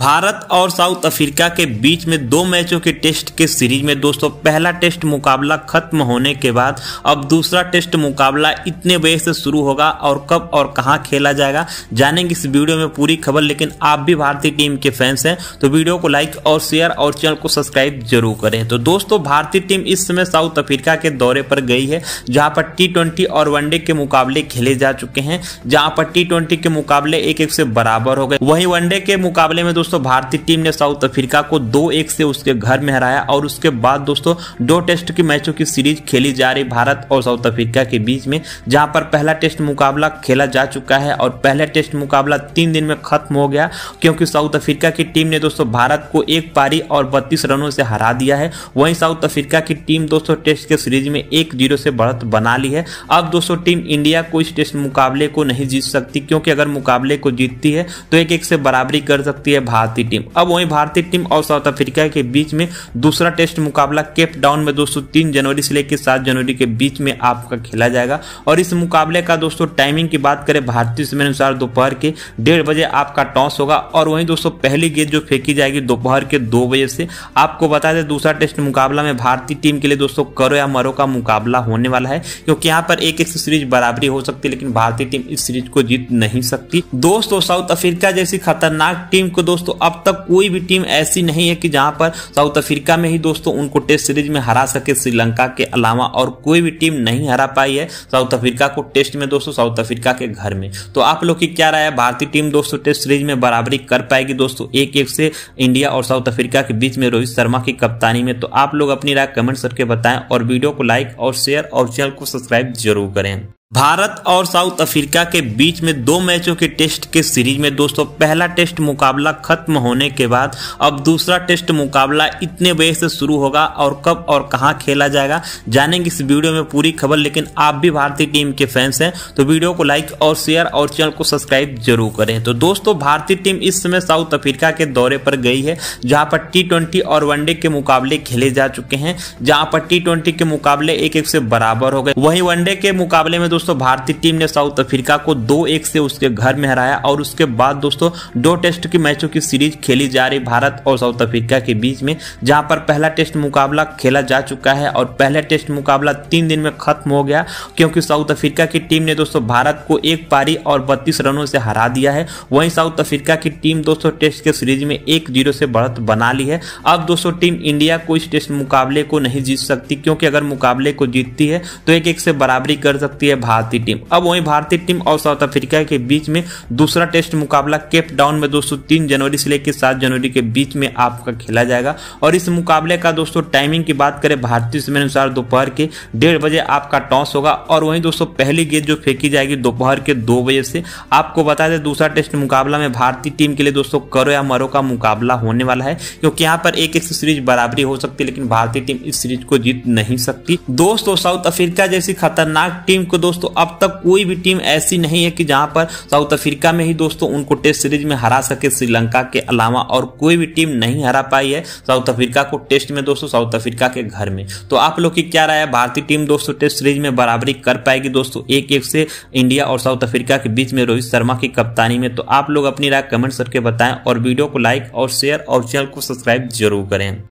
भारत और south Africa के बीच में दो मैचों के टेस्ट के सीरीज में दोस्तों पहला टेस्ट मुकाबला खत्म होने के बाद अब दूसरा टेस्ट मुकाबला इतने बजे से शुरू होगा और कब और कहां खेला जाएगा जानेंगे इस वीडियो में पूरी खबर लेकिन आप भी भारतीय टीम के फैंस हैं तो वीडियो को लाइक और शेयर और चैनल को सब्सक्राइब जरूर करें तो दोस्तों भारतीय टीम इस समय साउथ अफ्रीका के दौरे पर गई है जहाँ पर टी और वनडे के मुकाबले खेले जा चुके हैं जहाँ पर टी के मुकाबले एक एक से बराबर हो गए वही वनडे के मुकाबले में दोस्तों दोस्तों भारतीय टीम ने साउथ अफ्रीका को दो एक से उसके घर में हराया और उसके बाद दोस्तों दो टेस्ट के मैचों की सीरीज खेली जा रही भारत और साउथ अफ्रीका के बीच में जहां पर पहला टेस्ट मुकाबला खेला जा चुका है और पहला टेस्ट मुकाबला तीन दिन में खत्म हो गया क्योंकि साउथ अफ्रीका की टीम ने दोस्तों भारत को एक पारी और बत्तीस रनों से हरा दिया है वहीं साउथ अफ्रीका की टीम दोस्तों टेस्ट के सीरीज में एक जीरो से बढ़त बना ली है अब दोस्तों टीम इंडिया को इस टेस्ट मुकाबले को नहीं जीत सकती क्योंकि अगर मुकाबले को जीतती है तो एक एक से बराबरी कर सकती है भारतीय टीम अब वहीं भारतीय टीम और साउथ अफ्रीका के बीच में दूसरा टेस्ट मुकाबला केप डाउन में दोस्तों तीन जनवरी से लेकर सात जनवरी के बीच में आपका खेला जाएगा और इस मुकाबले का दोस्तों टाइमिंग की बात करें भारतीय समय अनुसार दोपहर के डेढ़ बजे आपका टॉस होगा और वहीं दोस्तों पहली गेंद जो फेंकी जाएगी दोपहर के दो बजे से आपको बता दें दूसरा टेस्ट मुकाबला में भारतीय टीम के लिए दोस्तों करो या मरो का मुकाबला होने वाला है क्योंकि यहाँ पर एक एक सीरीज बराबरी हो सकती है लेकिन भारतीय टीम इस सीरीज को जीत नहीं सकती दोस्तों साउथ अफ्रीका जैसी खतरनाक टीम को दोस्तों दोस्तों अब तक कोई भी टीम ऐसी नहीं है कि जहां पर साउथ अफ्रीका में ही दोस्तों उनको टेस्ट सीरीज में हरा सके श्रीलंका के अलावा और कोई भी टीम नहीं हरा पाई है साउथ अफ्रीका को टेस्ट में दोस्तों साउथ अफ्रीका के घर में तो आप लोग की क्या राय है भारतीय टीम दोस्तों टेस्ट सीरीज में बराबरी कर पाएगी दोस्तों एक एक से इंडिया और साउथ अफ्रीका के बीच में रोहित शर्मा की कप्तानी में तो आप लोग अपनी राय कमेंट करके बताएं और वीडियो को लाइक और शेयर और चैनल को सब्सक्राइब जरूर करें भारत और साउथ अफ्रीका के बीच में दो मैचों के टेस्ट के सीरीज में दोस्तों पहला टेस्ट मुकाबला खत्म होने के बाद अब दूसरा टेस्ट मुकाबला इतने बजे से शुरू होगा और कब और कहां खेला जाएगा जानेंगे इस वीडियो में पूरी खबर लेकिन आप भी भारतीय टीम के फैंस हैं तो वीडियो को लाइक और शेयर और चैनल को सब्सक्राइब जरूर करें तो दोस्तों भारतीय टीम इस समय साउथ अफ्रीका के दौरे पर गई है जहां पर टी और वनडे के मुकाबले खेले जा चुके हैं जहां पर टी के मुकाबले एक एक से बराबर हो गए वहीं वनडे के मुकाबले में दोस्तों दोस्तों भारतीय टीम ने साउथ अफ्रीका को दो एक से उसके घर में हराया और उसके बाद दोस्तों दो टेस्ट की मैचों की सीरीज खेली जा रही भारत और साउथ अफ्रीका के बीच में जहां पर पहला टेस्ट मुकाबला खेला जा चुका है और पहला टेस्ट मुकाबला तीन दिन में खत्म हो गया क्योंकि साउथ अफ्रीका की टीम ने दोस्तों भारत को एक पारी और बत्तीस रनों से हरा दिया है वहीं साउथ अफ्रीका की टीम दोस्तों टेस्ट के सीरीज में एक जीरो से बढ़त बना ली है अब दोस्तों टीम इंडिया को इस टेस्ट मुकाबले को नहीं जीत सकती क्योंकि अगर मुकाबले को जीतती है तो एक एक से बराबरी कर सकती है भारतीय टीम अब वही भारतीय टीम और साउथ अफ्रीका के बीच में दूसरा टेस्ट मुकाबला केप डाउन में दोस्तों तीन जनवरी से लेकर सात जनवरी के बीच में आपका खेला जाएगा और इस मुकाबले का दोस्तों टाइमिंग की बात करें भारतीय समय अनुसार दोपहर के डेढ़ बजे आपका टॉस होगा और वहीं दोस्तों पहली गेंद जो फेंकी जाएगी दोपहर के दो बजे से आपको बता दें दूसरा टेस्ट मुकाबला में भारतीय टीम के लिए दोस्तों करो या मरो का मुकाबला होने वाला है क्योंकि यहाँ पर एक एक सीरीज बराबरी हो सकती है लेकिन भारतीय टीम इस सीरीज को जीत नहीं सकती दोस्तों साउथ अफ्रीका जैसी खतरनाक टीम को दोस्तों दोस्तों अब तक कोई भी टीम ऐसी नहीं है कि जहां पर साउथ अफ्रीका में ही दोस्तों उनको टेस्ट सीरीज में हरा सके श्रीलंका के अलावा और कोई भी टीम नहीं हरा पाई है साउथ अफ्रीका को टेस्ट में दोस्तों साउथ अफ्रीका के घर में तो आप लोग की क्या राय है भारतीय टीम दोस्तों टेस्ट सीरीज में बराबरी कर पाएगी दोस्तों एक एक से इंडिया और साउथ अफ्रीका के बीच में रोहित शर्मा की कप्तानी में तो आप लोग अपनी राय कमेंट करके बताएं और वीडियो को लाइक और शेयर और चैनल को सब्सक्राइब जरूर करें